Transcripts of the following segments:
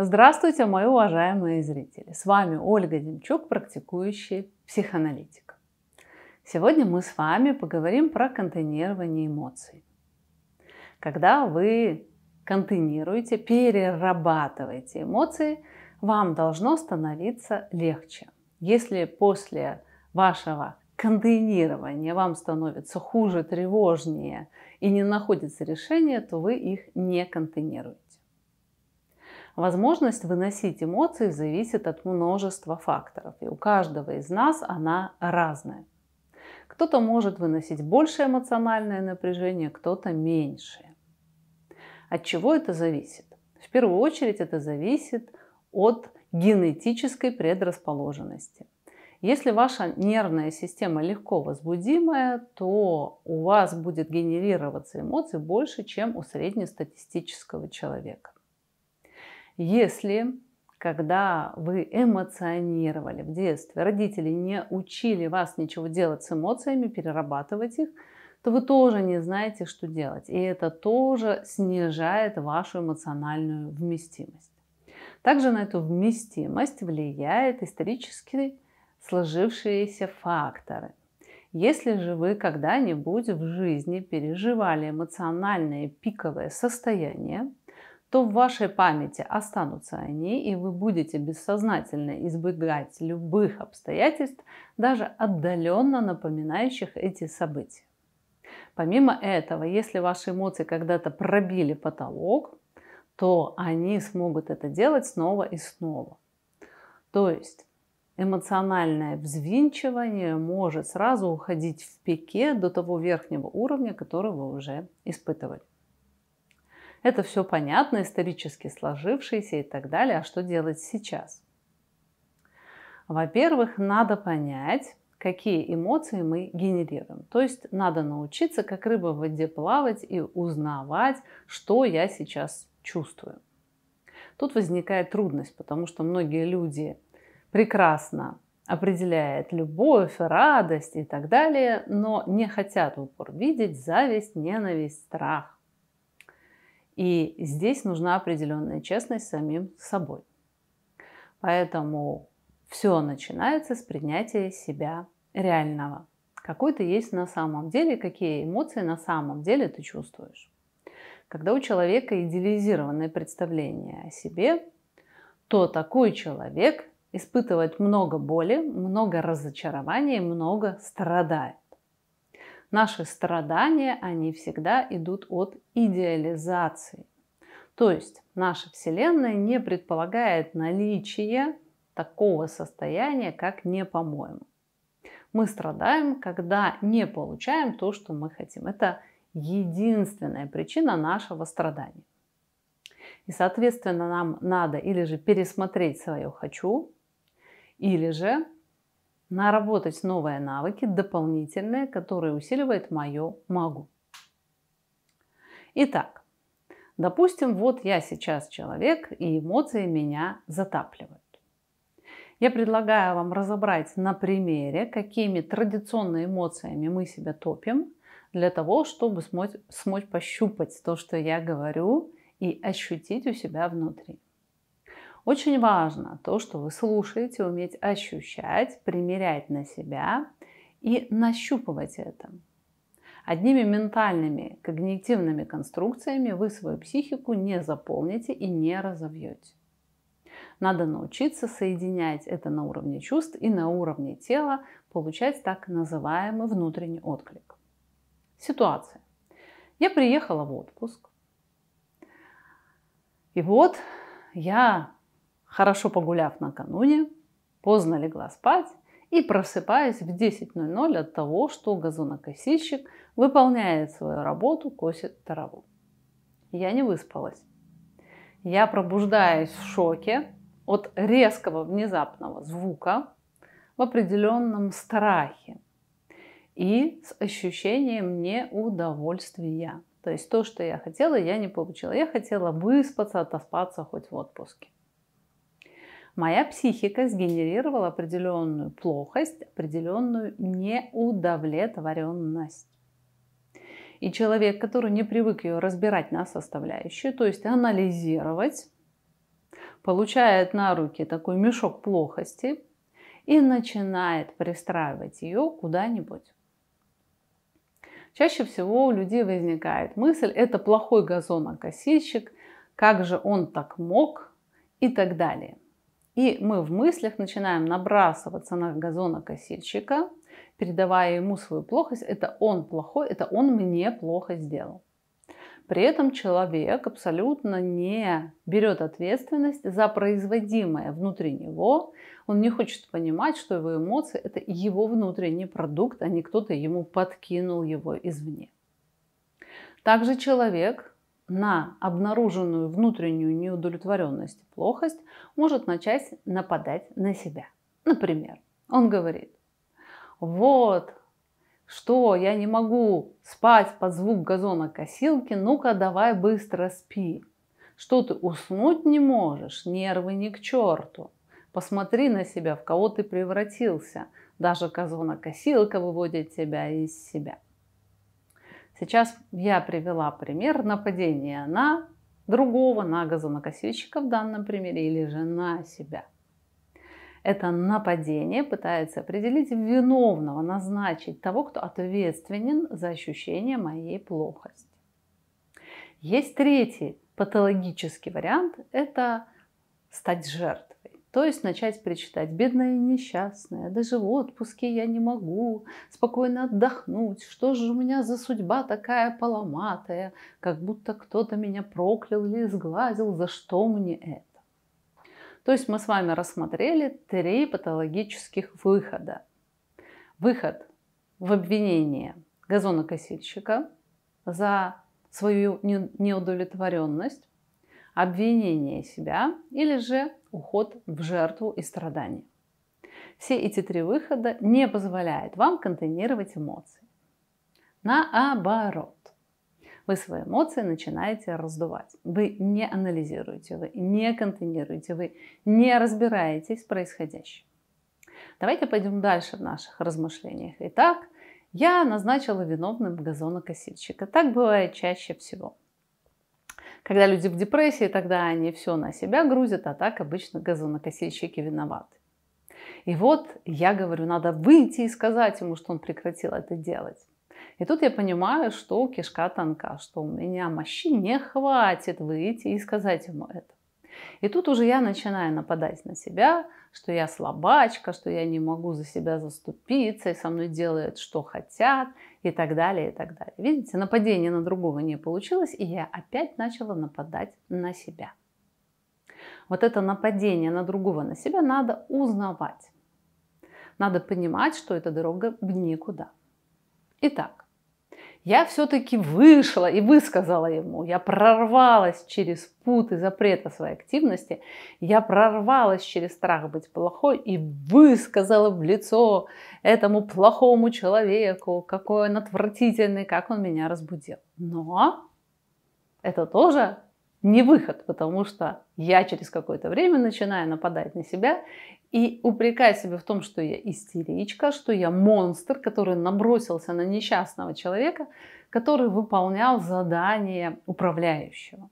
Здравствуйте, мои уважаемые зрители! С вами Ольга Демчук, практикующий психоаналитик. Сегодня мы с вами поговорим про контейнирование эмоций. Когда вы контейнируете, перерабатываете эмоции, вам должно становиться легче. Если после вашего контейнирования вам становится хуже, тревожнее и не находится решение, то вы их не контейнируете. Возможность выносить эмоции зависит от множества факторов, и у каждого из нас она разная. Кто-то может выносить больше эмоциональное напряжение, кто-то меньше. От чего это зависит? В первую очередь это зависит от генетической предрасположенности. Если ваша нервная система легко возбудимая, то у вас будет генерироваться эмоций больше, чем у среднестатистического человека. Если когда вы эмоционировали в детстве, родители не учили вас ничего делать с эмоциями, перерабатывать их, то вы тоже не знаете, что делать. И это тоже снижает вашу эмоциональную вместимость. Также на эту вместимость влияют исторически сложившиеся факторы. Если же вы когда-нибудь в жизни переживали эмоциональное пиковое состояние, то в вашей памяти останутся они, и вы будете бессознательно избегать любых обстоятельств, даже отдаленно напоминающих эти события. Помимо этого, если ваши эмоции когда-то пробили потолок, то они смогут это делать снова и снова. То есть эмоциональное взвинчивание может сразу уходить в пике до того верхнего уровня, который вы уже испытывали. Это все понятно, исторически сложившееся и так далее. А что делать сейчас? Во-первых, надо понять, какие эмоции мы генерируем. То есть надо научиться, как рыба в воде плавать и узнавать, что я сейчас чувствую. Тут возникает трудность, потому что многие люди прекрасно определяют любовь, радость и так далее, но не хотят в упор видеть зависть, ненависть, страх. И здесь нужна определенная честность самим собой. Поэтому все начинается с принятия себя реального. Какой ты есть на самом деле, какие эмоции на самом деле ты чувствуешь. Когда у человека идеализированное представление о себе, то такой человек испытывает много боли, много разочарований, много страдает. Наши страдания, они всегда идут от идеализации. То есть наша Вселенная не предполагает наличие такого состояния, как не по-моему. Мы страдаем, когда не получаем то, что мы хотим. Это единственная причина нашего страдания. И, соответственно, нам надо или же пересмотреть свое «хочу», или же наработать новые навыки, дополнительные, которые усиливают мое могу. Итак, допустим, вот я сейчас человек, и эмоции меня затапливают. Я предлагаю вам разобрать на примере, какими традиционными эмоциями мы себя топим, для того, чтобы смочь, смочь пощупать то, что я говорю, и ощутить у себя внутри. Очень важно то, что вы слушаете, уметь ощущать, примерять на себя и нащупывать это. Одними ментальными, когнитивными конструкциями вы свою психику не заполните и не разовьете. Надо научиться соединять это на уровне чувств и на уровне тела, получать так называемый внутренний отклик. Ситуация. Я приехала в отпуск. И вот я хорошо погуляв накануне, поздно легла спать и просыпаясь в 10.00 от того, что газонокосильщик выполняет свою работу, косит траву. Я не выспалась. Я пробуждаюсь в шоке от резкого внезапного звука в определенном страхе и с ощущением неудовольствия. То есть то, что я хотела, я не получила. Я хотела выспаться, отоспаться хоть в отпуске моя психика сгенерировала определенную плохость, определенную неудовлетворенность. И человек, который не привык ее разбирать на составляющие, то есть анализировать, получает на руки такой мешок плохости и начинает пристраивать ее куда-нибудь. Чаще всего у людей возникает мысль, это плохой газонокосильщик, как же он так мог и так далее – и мы в мыслях начинаем набрасываться на газонокосильщика, передавая ему свою плохость. Это он плохой, это он мне плохо сделал. При этом человек абсолютно не берет ответственность за производимое внутри него. Он не хочет понимать, что его эмоции – это его внутренний продукт, а не кто-то ему подкинул его извне. Также человек на обнаруженную внутреннюю неудовлетворенность, плохость, может начать нападать на себя. Например, он говорит, вот, что я не могу спать под звук газона косилки, ну-ка давай быстро спи. Что ты уснуть не можешь, нервы ни не к черту. Посмотри на себя, в кого ты превратился. Даже косилка выводит тебя из себя. Сейчас я привела пример нападения на другого, на газонокосильщика в данном примере, или же на себя. Это нападение пытается определить виновного, назначить того, кто ответственен за ощущение моей плохости. Есть третий патологический вариант – это стать жертвой. То есть начать причитать «бедная и несчастная», «даже в отпуске я не могу спокойно отдохнуть», «что же у меня за судьба такая поломатая», «как будто кто-то меня проклял или сглазил, за что мне это?» То есть мы с вами рассмотрели три патологических выхода. Выход в обвинение газонокосильщика за свою неудовлетворенность, обвинение себя или же уход в жертву и страдание. Все эти три выхода не позволяют вам контейнировать эмоции. Наоборот, вы свои эмоции начинаете раздувать. Вы не анализируете, вы не контейнируете, вы не разбираетесь в происходящем. Давайте пойдем дальше в наших размышлениях. Итак, я назначила виновным газонокосильщика. Так бывает чаще всего. Когда люди в депрессии, тогда они все на себя грузят, а так обычно газонокосильщики виноваты. И вот я говорю, надо выйти и сказать ему, что он прекратил это делать. И тут я понимаю, что кишка тонка, что у меня мощи не хватит выйти и сказать ему это. И тут уже я начинаю нападать на себя, что я слабачка, что я не могу за себя заступиться, и со мной делают, что хотят, и так далее, и так далее. Видите, нападение на другого не получилось, и я опять начала нападать на себя. Вот это нападение на другого, на себя надо узнавать. Надо понимать, что эта дорога в никуда. Итак, я все-таки вышла и высказала ему, я прорвалась через путы запрета своей активности, я прорвалась через страх быть плохой и высказала в лицо этому плохому человеку, какой он отвратительный, как он меня разбудил. Но это тоже не выход, потому что я через какое-то время начинаю нападать на себя и упрекая себя в том, что я истеричка, что я монстр, который набросился на несчастного человека, который выполнял задание управляющего.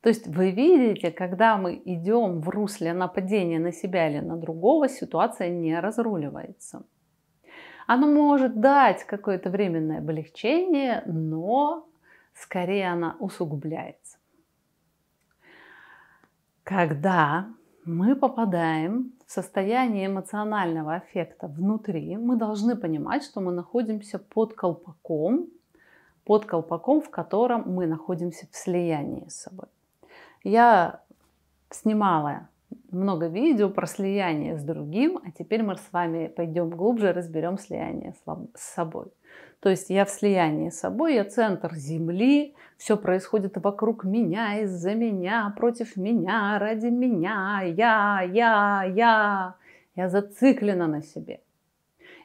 То есть вы видите, когда мы идем в русле нападения на себя или на другого, ситуация не разруливается. Оно может дать какое-то временное облегчение, но скорее она усугубляется. Когда мы попадаем в состояние эмоционального аффекта внутри, мы должны понимать, что мы находимся под колпаком, под колпаком, в котором мы находимся в слиянии с собой. Я снимала много видео про слияние с другим, а теперь мы с вами пойдем глубже, разберем слияние с собой. То есть я в слиянии с собой, я центр Земли, все происходит вокруг меня, из-за меня, против меня, ради меня, я, я, я. Я зациклена на себе.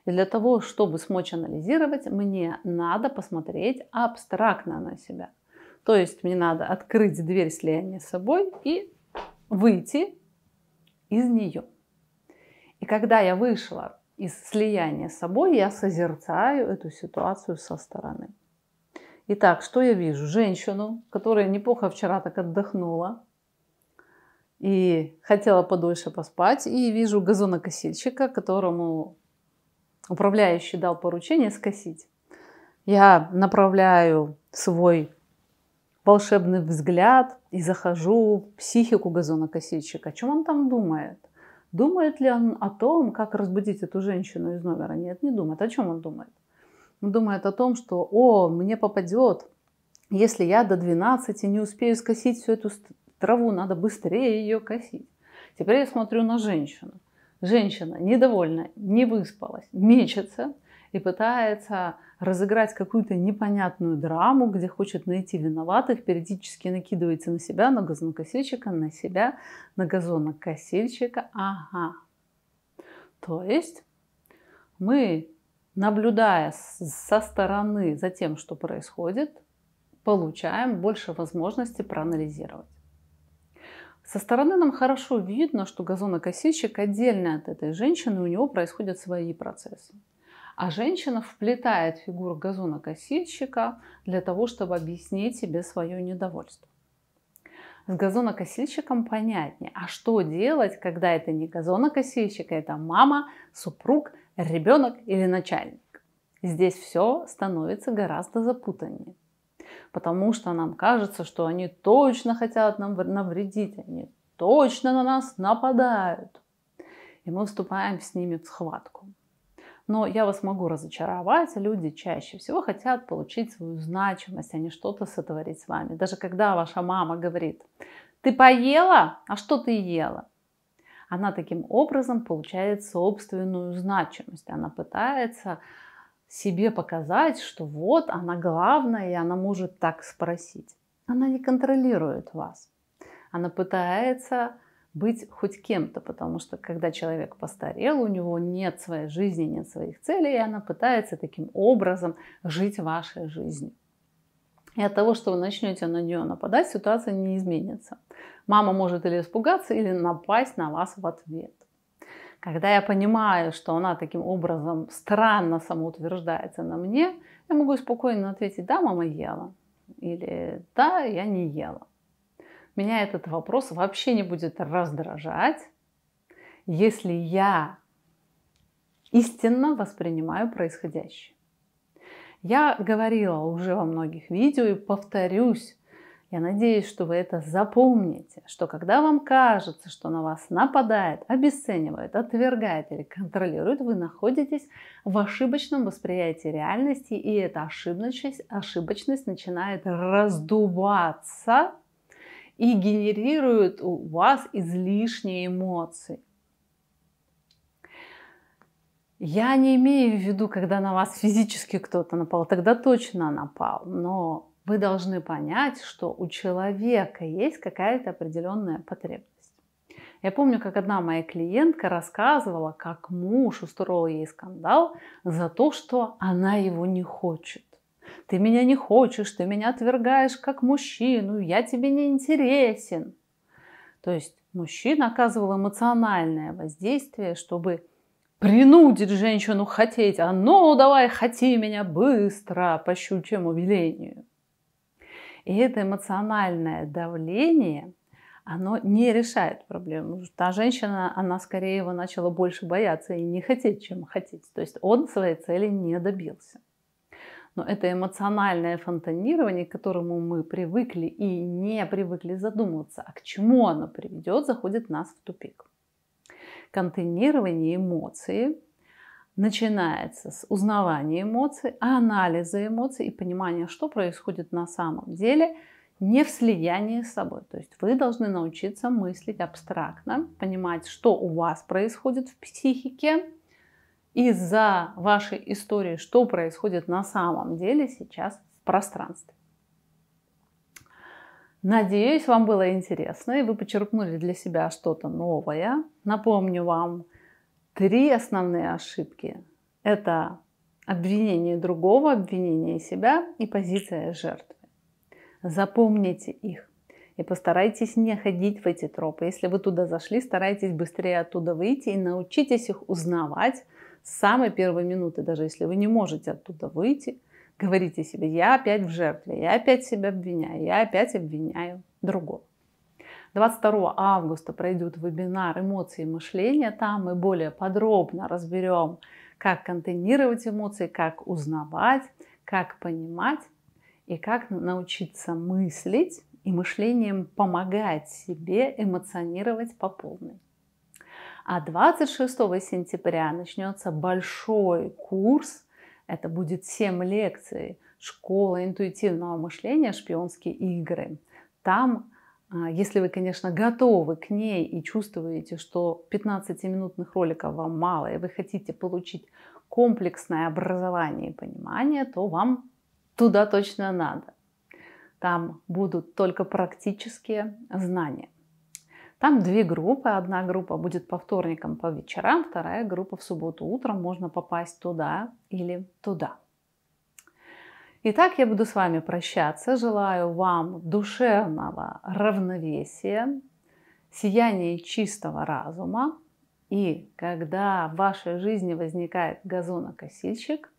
И для того, чтобы смочь анализировать, мне надо посмотреть абстрактно на себя. То есть мне надо открыть дверь слияния с собой и выйти из нее. И когда я вышла из слияния с собой я созерцаю эту ситуацию со стороны. Итак, что я вижу? Женщину, которая неплохо вчера так отдохнула и хотела подольше поспать. И вижу газонокосильщика, которому управляющий дал поручение скосить. Я направляю свой волшебный взгляд и захожу в психику газонокосильщика. О чем он там думает? Думает ли он о том, как разбудить эту женщину из номера? Нет, не думает. О чем он думает? Он думает о том, что «О, мне попадет, если я до 12 не успею скосить всю эту траву, надо быстрее ее косить». Теперь я смотрю на женщину. Женщина недовольна, не выспалась, мечется, и пытается разыграть какую-то непонятную драму, где хочет найти виноватых, периодически накидывается на себя, на газонокосильщика, на себя, на газонокосильщика. Ага. То есть мы, наблюдая со стороны за тем, что происходит, получаем больше возможности проанализировать. Со стороны нам хорошо видно, что газонокосильщик отдельно от этой женщины, у него происходят свои процессы. А женщина вплетает фигуру газонокосильщика для того, чтобы объяснить себе свое недовольство. С газонокосильщиком понятнее. А что делать, когда это не газонокосильщик, а это мама, супруг, ребенок или начальник? Здесь все становится гораздо запутаннее. Потому что нам кажется, что они точно хотят нам навредить, они точно на нас нападают. И мы вступаем с ними в схватку. Но я вас могу разочаровать, люди чаще всего хотят получить свою значимость, а не что-то сотворить с вами. Даже когда ваша мама говорит, ты поела, а что ты ела? Она таким образом получает собственную значимость. Она пытается себе показать, что вот она главная, и она может так спросить. Она не контролирует вас. Она пытается быть хоть кем-то, потому что когда человек постарел, у него нет своей жизни, нет своих целей, и она пытается таким образом жить вашей жизнью. И от того, что вы начнете на нее нападать, ситуация не изменится. Мама может или испугаться, или напасть на вас в ответ. Когда я понимаю, что она таким образом странно самоутверждается на мне, я могу спокойно ответить, да, мама ела, или да, я не ела меня этот вопрос вообще не будет раздражать, если я истинно воспринимаю происходящее. Я говорила уже во многих видео и повторюсь, я надеюсь, что вы это запомните, что когда вам кажется, что на вас нападает, обесценивает, отвергает или контролирует, вы находитесь в ошибочном восприятии реальности, и эта ошибочность, ошибочность начинает раздуваться и генерирует у вас излишние эмоции. Я не имею в виду, когда на вас физически кто-то напал, тогда точно напал, но вы должны понять, что у человека есть какая-то определенная потребность. Я помню, как одна моя клиентка рассказывала, как муж устроил ей скандал за то, что она его не хочет. Ты меня не хочешь, ты меня отвергаешь как мужчину, я тебе не интересен. То есть мужчина оказывал эмоциональное воздействие, чтобы принудить женщину хотеть, а ну давай хоти меня быстро по щучьему велению. И это эмоциональное давление, оно не решает проблему. Та женщина, она скорее его начала больше бояться и не хотеть, чем хотеть. То есть он своей цели не добился но это эмоциональное фонтанирование, к которому мы привыкли и не привыкли задумываться, а к чему оно приведет, заходит нас в тупик. Контейнирование эмоций начинается с узнавания эмоций, анализа эмоций и понимания, что происходит на самом деле, не в слиянии с собой. То есть вы должны научиться мыслить абстрактно, понимать, что у вас происходит в психике, и за вашей историей, что происходит на самом деле сейчас в пространстве. Надеюсь, вам было интересно и вы почерпнули для себя что-то новое. Напомню вам три основные ошибки. Это обвинение другого, обвинение себя и позиция жертвы. Запомните их и постарайтесь не ходить в эти тропы. Если вы туда зашли, старайтесь быстрее оттуда выйти и научитесь их узнавать, с самой первой минуты, даже если вы не можете оттуда выйти, говорите себе, я опять в жертве, я опять себя обвиняю, я опять обвиняю другого. 22 августа пройдет вебинар «Эмоции и мышление». Там мы более подробно разберем, как контейнировать эмоции, как узнавать, как понимать и как научиться мыслить и мышлением помогать себе эмоционировать по полной. А 26 сентября начнется большой курс. Это будет 7 лекций «Школа интуитивного мышления. Шпионские игры». Там а, если вы, конечно, готовы к ней и чувствуете, что 15-минутных роликов вам мало, и вы хотите получить комплексное образование и понимание, то вам туда точно надо. Там будут только практические знания. Там две группы. Одна группа будет по вторникам по вечерам, вторая группа в субботу утром. Можно попасть туда или туда. Итак, я буду с вами прощаться. Желаю вам душевного равновесия, сияния чистого разума. И когда в вашей жизни возникает газонокосильщик,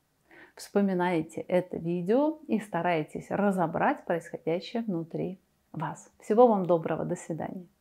вспоминайте это видео и старайтесь разобрать происходящее внутри вас. Всего вам доброго, до свидания.